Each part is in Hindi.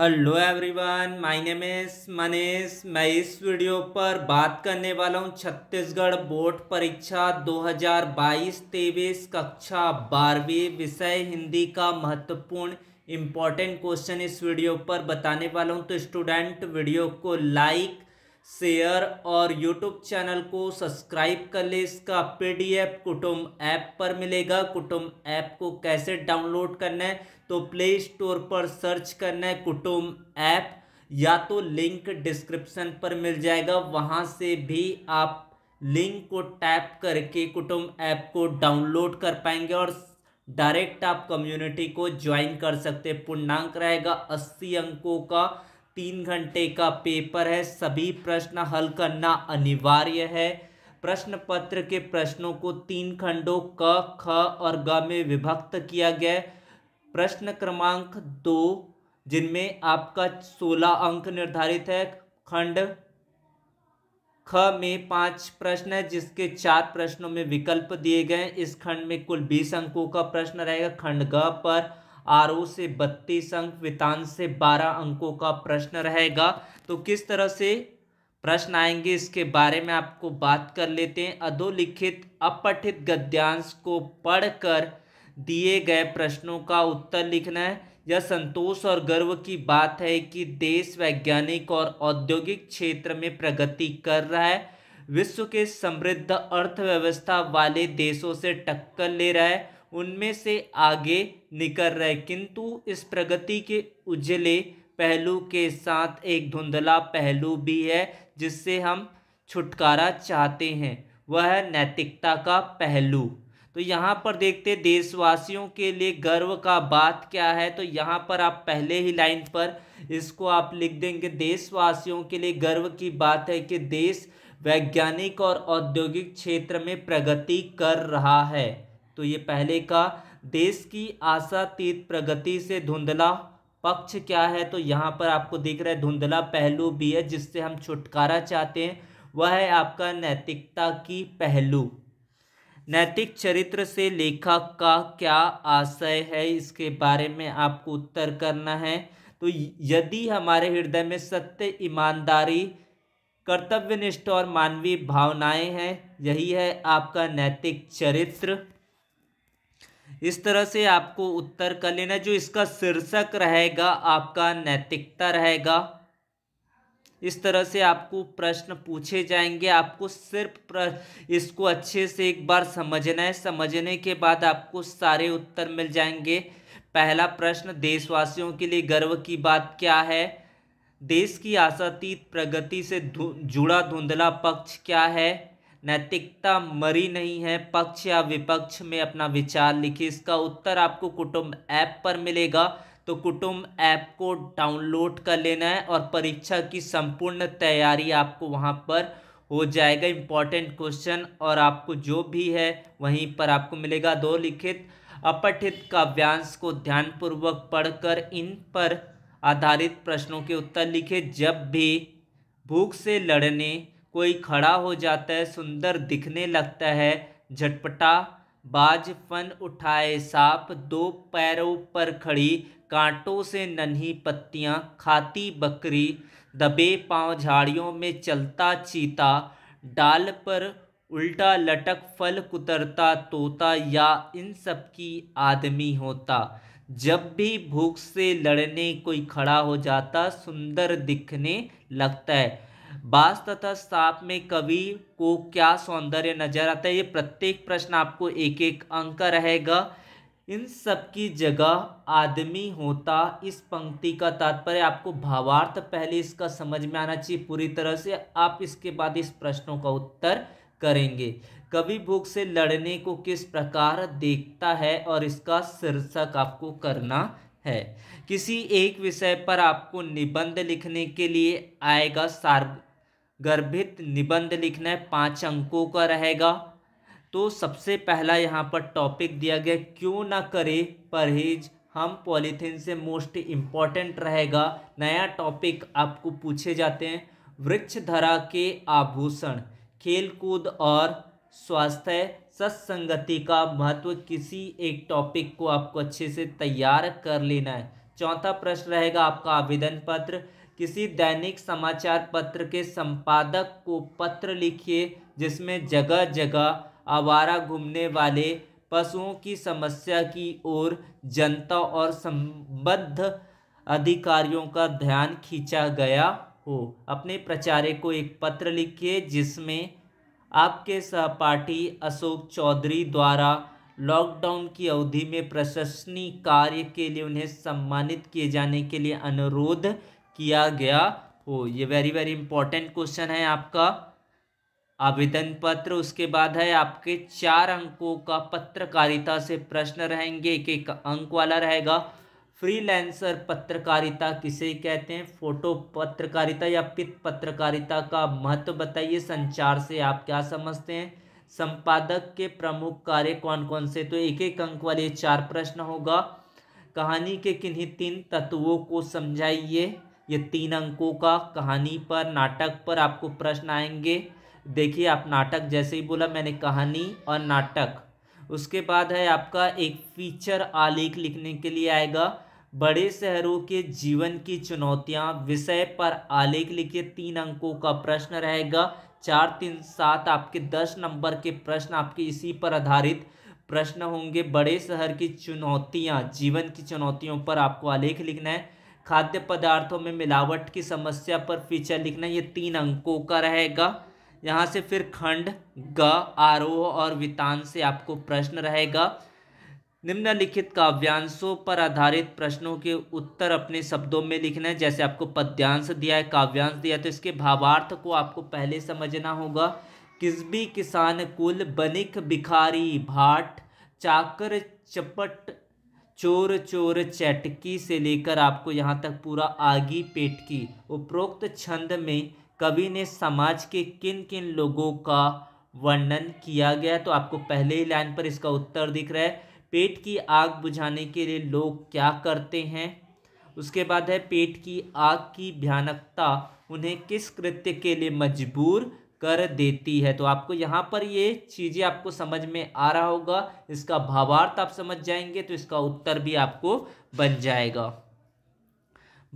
hello everyone my name is Manish मैं इस वीडियो पर बात करने वाला हूँ छत्तीसगढ़ बोर्ड परीक्षा 2022-23 कक्षा बारहवीं विषय हिंदी का महत्वपूर्ण इम्पॉर्टेंट क्वेश्चन इस वीडियो पर बताने वाला हूँ तो स्टूडेंट वीडियो को लाइक शेयर और यूट्यूब चैनल को सब्सक्राइब कर ले इसका पीडीएफ कुटुम्ब ऐप पर मिलेगा कुटुम्ब ऐप को कैसे डाउनलोड करना है तो प्ले स्टोर पर सर्च करना है कुटुम्ब ऐप या तो लिंक डिस्क्रिप्शन पर मिल जाएगा वहाँ से भी आप लिंक को टैप करके कुटुम्ब ऐप को डाउनलोड कर पाएंगे और डायरेक्ट आप कम्युनिटी को ज्वाइन कर सकते पूर्णांक रहेगा अस्सी अंकों का तीन घंटे का पेपर है सभी प्रश्न हल करना अनिवार्य है प्रश्न पत्र के प्रश्नों को तीन खंडों क ख और ग में विभक्त किया गया प्रश्न क्रमांक दो जिनमें आपका सोलह अंक निर्धारित है खंड ख में पांच प्रश्न है जिसके चार प्रश्नों में विकल्प दिए गए इस खंड में कुल बीस अंकों का प्रश्न रहेगा खंड ग पर आर से बत्तीस अंक वितान से बारह अंकों का प्रश्न रहेगा तो किस तरह से प्रश्न आएंगे इसके बारे में आपको बात कर लेते हैं अधोलिखित अपठित गद्यांश को पढ़कर दिए गए प्रश्नों का उत्तर लिखना है यह संतोष और गर्व की बात है कि देश वैज्ञानिक और औद्योगिक क्षेत्र में प्रगति कर रहा है विश्व के समृद्ध अर्थव्यवस्था वाले देशों से टक्कर ले रहा है उनमें से आगे निकल रहे किंतु इस प्रगति के उजले पहलू के साथ एक धुंधला पहलू भी है जिससे हम छुटकारा चाहते हैं वह है नैतिकता का पहलू तो यहाँ पर देखते देशवासियों के लिए गर्व का बात क्या है तो यहाँ पर आप पहले ही लाइन पर इसको आप लिख देंगे देशवासियों के लिए गर्व की बात है कि देश वैज्ञानिक और औद्योगिक क्षेत्र में प्रगति कर रहा है तो ये पहले का देश की आशातीत प्रगति से धुंधला पक्ष क्या है तो यहाँ पर आपको दिख रहा है धुंधला पहलू भी है जिससे हम छुटकारा चाहते हैं वह है आपका नैतिकता की पहलू नैतिक चरित्र से लेखक का क्या आशय है इसके बारे में आपको उत्तर करना है तो यदि हमारे हृदय में सत्य ईमानदारी कर्तव्यनिष्ठ और मानवीय भावनाएं हैं यही है आपका नैतिक चरित्र इस तरह से आपको उत्तर कर लेना जो इसका शीर्षक रहेगा आपका नैतिकता रहेगा इस तरह से आपको प्रश्न पूछे जाएंगे आपको सिर्फ इसको अच्छे से एक बार समझना है समझने के बाद आपको सारे उत्तर मिल जाएंगे पहला प्रश्न देशवासियों के लिए गर्व की बात क्या है देश की आशातीत प्रगति से जुड़ा धुंधला पक्ष क्या है नैतिकता मरी नहीं है पक्ष या विपक्ष में अपना विचार लिखिए इसका उत्तर आपको कुटुंब ऐप पर मिलेगा तो कुटुंब ऐप को डाउनलोड कर लेना है और परीक्षा की संपूर्ण तैयारी आपको वहाँ पर हो जाएगा इम्पॉर्टेंट क्वेश्चन और आपको जो भी है वहीं पर आपको मिलेगा दो लिखित अपठित काव्यांश को ध्यानपूर्वक पढ़कर इन पर आधारित प्रश्नों के उत्तर लिखे जब भी भूख से लड़ने कोई खड़ा हो जाता है सुंदर दिखने लगता है झटपटा बाज फन उठाए सांप दो पैरों पर खड़ी कांटों से नन्ही पत्तियां खाती बकरी दबे पांव झाड़ियों में चलता चीता डाल पर उल्टा लटक फल कुतरता तोता या इन सब की आदमी होता जब भी भूख से लड़ने कोई खड़ा हो जाता सुंदर दिखने लगता है बास तथा साप में कवि को क्या सौंदर्य नजर आता है ये प्रत्येक प्रश्न आपको एक एक अंक रहेगा इन सब की जगह आदमी होता इस पंक्ति का तात्पर्य आपको भावार्थ पहले इसका समझ में आना चाहिए पूरी तरह से आप इसके बाद इस प्रश्नों का उत्तर करेंगे कवि भूख से लड़ने को किस प्रकार देखता है और इसका शीर्षक आपको करना है किसी एक विषय पर आपको निबंध लिखने के लिए आएगा सार्व गर्भित निबंध लिखना है पाँच अंकों का रहेगा तो सबसे पहला यहाँ पर टॉपिक दिया गया क्यों ना करें परहेज हम पॉलीथीन से मोस्ट इम्पॉर्टेंट रहेगा नया टॉपिक आपको पूछे जाते हैं वृक्ष धरा के आभूषण खेलकूद और स्वास्थ्य सत्संगति का महत्व किसी एक टॉपिक को आपको अच्छे से तैयार कर लेना है चौथा प्रश्न रहेगा आपका आवेदन पत्र किसी दैनिक समाचार पत्र के संपादक को पत्र लिखिए जिसमें जगह जगह आवारा घूमने वाले पशुओं की समस्या की ओर जनता और संबद्ध अधिकारियों का ध्यान खींचा गया हो अपने प्रचारे को एक पत्र लिखिए जिसमें आपके सहपाठी अशोक चौधरी द्वारा लॉकडाउन की अवधि में प्रशंसनीय कार्य के लिए उन्हें सम्मानित किए जाने के लिए अनुरोध किया गया हो ये वेरी वेरी इंपॉर्टेंट क्वेश्चन है आपका आवेदन पत्र उसके बाद है आपके चार अंकों का पत्रकारिता से प्रश्न रहेंगे एक एक अंक वाला रहेगा फ्रीलांसर पत्रकारिता किसे कहते हैं फोटो पत्रकारिता या पित पत्रकारिता का महत्व बताइए संचार से आप क्या समझते हैं संपादक के प्रमुख कार्य कौन कौन से तो एक एक अंक वाले चार प्रश्न होगा कहानी के किन्हीं तीन तत्वों को समझाइए ये तीन अंकों का कहानी पर नाटक पर आपको प्रश्न आएंगे देखिए आप नाटक जैसे ही बोला मैंने कहानी और नाटक उसके बाद है आपका एक फीचर आलेख लिखने के लिए आएगा बड़े शहरों के जीवन की चुनौतियां विषय पर आलेख लिखिए तीन अंकों का प्रश्न रहेगा चार तीन सात आपके दस नंबर के प्रश्न आपके इसी पर आधारित प्रश्न होंगे बड़े शहर की चुनौतियां जीवन की चुनौतियों पर आपको आलेख लिखना है खाद्य पदार्थों में मिलावट की समस्या पर फीचर लिखना ये तीन अंकों का रहेगा यहाँ से फिर खंड ग आरोह और वितान से आपको प्रश्न रहेगा निम्नलिखित काव्यांशों पर आधारित प्रश्नों के उत्तर अपने शब्दों में लिखना है जैसे आपको पद्यांश दिया है काव्यांश दिया है तो इसके भावार्थ को आपको पहले समझना होगा भी किसान कुल बनिक भिखारी भाट चाकर चपट चोर चोर चैटकी से लेकर आपको यहाँ तक पूरा आगी पेट की उपरोक्त छंद में कवि ने समाज के किन किन लोगों का वर्णन किया गया तो आपको पहले ही लाइन पर इसका उत्तर दिख रहा है पेट की आग बुझाने के लिए लोग क्या करते हैं उसके बाद है पेट की आग की भयानकता उन्हें किस कृत्य के लिए मजबूर कर देती है तो आपको यहाँ पर ये चीज़ें आपको समझ में आ रहा होगा इसका भावार्थ आप समझ जाएंगे तो इसका उत्तर भी आपको बन जाएगा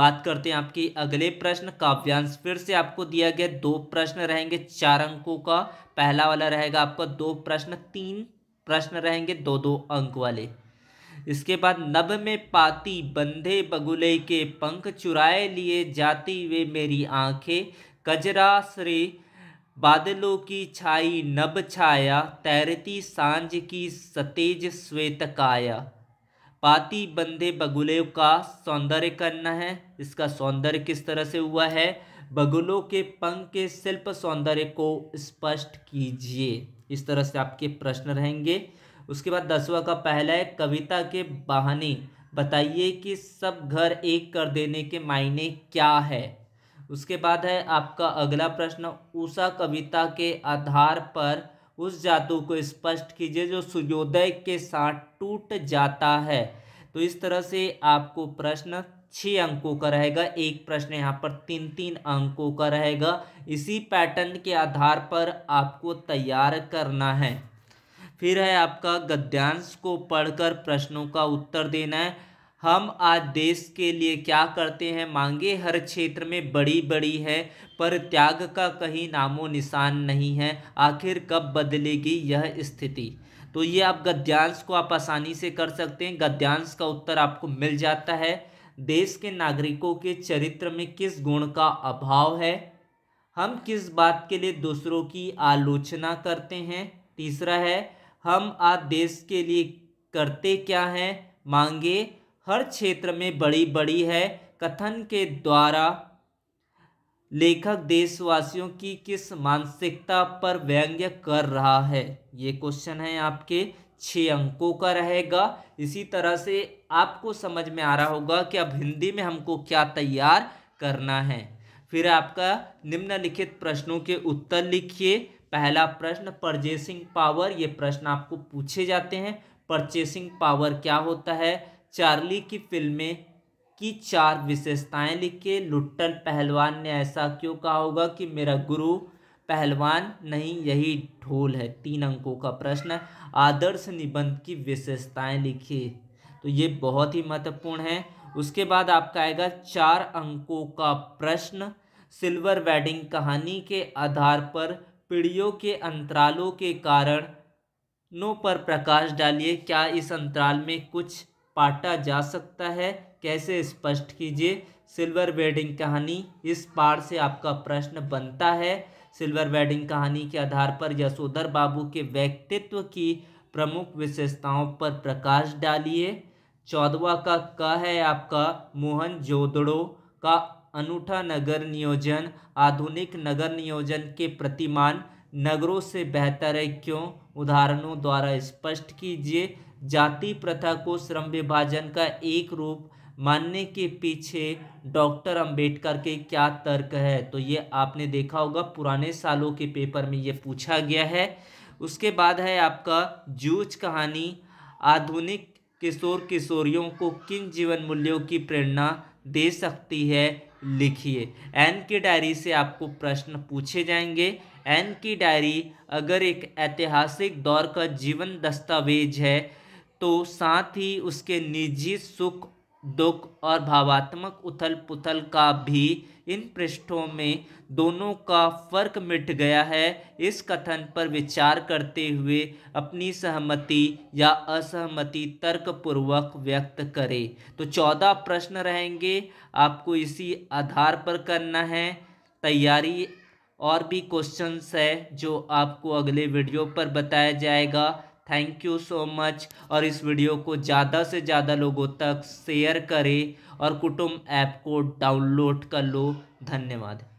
बात करते हैं आपकी अगले प्रश्न काव्यांश फिर से आपको दिया गया दो प्रश्न रहेंगे चार अंकों का पहला वाला रहेगा आपका दो प्रश्न तीन प्रश्न रहेंगे दो दो अंक वाले इसके बाद नभ में पाती बंधे बगुले के पंख चुराए लिए जाती वे मेरी आंखें कजरा श्री बादलों की छाई नब छाया तैरती सांझ की सतेज श्वेत काया पाती बंदे बगुले का सौंदर्य करना है इसका सौंदर्य किस तरह से हुआ है बगुलों के पंख के शिल्प सौंदर्य को स्पष्ट कीजिए इस तरह से आपके प्रश्न रहेंगे उसके बाद दसवा का पहला है कविता के बहाने बताइए कि सब घर एक कर देने के मायने क्या है उसके बाद है आपका अगला प्रश्न उषा कविता के आधार पर उस जादू को स्पष्ट कीजिए जो सूर्योदय के साथ टूट जाता है तो इस तरह से आपको प्रश्न छः अंकों का रहेगा एक प्रश्न यहाँ पर तीन तीन अंकों का रहेगा इसी पैटर्न के आधार पर आपको तैयार करना है फिर है आपका गद्यांश को पढ़कर प्रश्नों का उत्तर देना है हम आज देश के लिए क्या करते हैं मांगे हर क्षेत्र में बड़ी बड़ी है पर त्याग का कहीं नामो निशान नहीं है आखिर कब बदलेगी यह स्थिति तो ये आप गद्यांश को आप आसानी से कर सकते हैं गद्यांश का उत्तर आपको मिल जाता है देश के नागरिकों के चरित्र में किस गुण का अभाव है हम किस बात के लिए दूसरों की आलोचना करते हैं तीसरा है हम आज देश के लिए करते क्या हैं मांगे हर क्षेत्र में बड़ी बड़ी है कथन के द्वारा लेखक देशवासियों की किस मानसिकता पर व्यंग्य कर रहा है ये क्वेश्चन है आपके छः अंकों का रहेगा इसी तरह से आपको समझ में आ रहा होगा कि अब हिंदी में हमको क्या तैयार करना है फिर आपका निम्नलिखित प्रश्नों के उत्तर लिखिए पहला प्रश्न परचेसिंग पावर ये प्रश्न आपको पूछे जाते हैं परचेसिंग पावर क्या होता है चार्ली की फिल्में की चार विशेषताएं लिखे लुट्टन पहलवान ने ऐसा क्यों कहा होगा कि मेरा गुरु पहलवान नहीं यही ढोल है तीन अंकों का प्रश्न आदर्श निबंध की विशेषताएं लिखे तो ये बहुत ही महत्वपूर्ण है उसके बाद आपका आएगा चार अंकों का प्रश्न सिल्वर वेडिंग कहानी के आधार पर पीढ़ियों के अंतरालों के कारण नो पर प्रकाश डालिए क्या इस अंतराल में कुछ पाटा जा सकता है कैसे स्पष्ट कीजिए सिल्वर वेडिंग कहानी इस पार से आपका प्रश्न बनता है सिल्वर वेडिंग कहानी के आधार पर यशोधर बाबू के व्यक्तित्व की प्रमुख विशेषताओं पर प्रकाश डालिए चौदवा का क है आपका मोहन जोदड़ो का अनूठा नगर नियोजन आधुनिक नगर नियोजन के प्रतिमान नगरों से बेहतर है क्यों उदाहरणों द्वारा स्पष्ट कीजिए जाति प्रथा को श्रम विभाजन का एक रूप मानने के पीछे डॉक्टर अंबेडकर के क्या तर्क है तो ये आपने देखा होगा पुराने सालों के पेपर में ये पूछा गया है उसके बाद है आपका जूझ कहानी आधुनिक किशोर किशोरियों को किन जीवन मूल्यों की प्रेरणा दे सकती है लिखिए एन की डायरी से आपको प्रश्न पूछे जाएंगे एन की डायरी अगर एक ऐतिहासिक दौर का जीवन दस्तावेज है तो साथ ही उसके निजी सुख दुख और भावात्मक उथल पुथल का भी इन पृष्ठों में दोनों का फर्क मिट गया है इस कथन पर विचार करते हुए अपनी सहमति या असहमति तर्कपूर्वक व्यक्त करें तो चौदह प्रश्न रहेंगे आपको इसी आधार पर करना है तैयारी और भी क्वेश्चंस है जो आपको अगले वीडियो पर बताया जाएगा थैंक यू सो मच और इस वीडियो को ज़्यादा से ज़्यादा लोगों तक शेयर करें और कुटुम्ब ऐप को डाउनलोड कर लो धन्यवाद